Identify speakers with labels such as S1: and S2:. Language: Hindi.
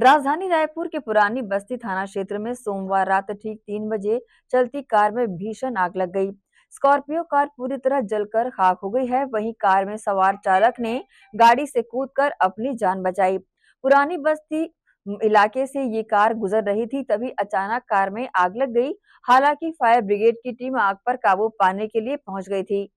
S1: राजधानी रायपुर के पुरानी बस्ती थाना क्षेत्र में सोमवार रात ठीक तीन बजे चलती कार में भीषण आग लग गई स्कॉर्पियो कार पूरी तरह जलकर खाक हो गई है वहीं कार में सवार चालक ने गाड़ी से कूदकर अपनी जान बचाई पुरानी बस्ती इलाके से ये कार गुजर रही थी तभी अचानक कार में आग लग गई हालांकि फायर ब्रिगेड की टीम आग पर काबू पाने के लिए पहुंच गई थी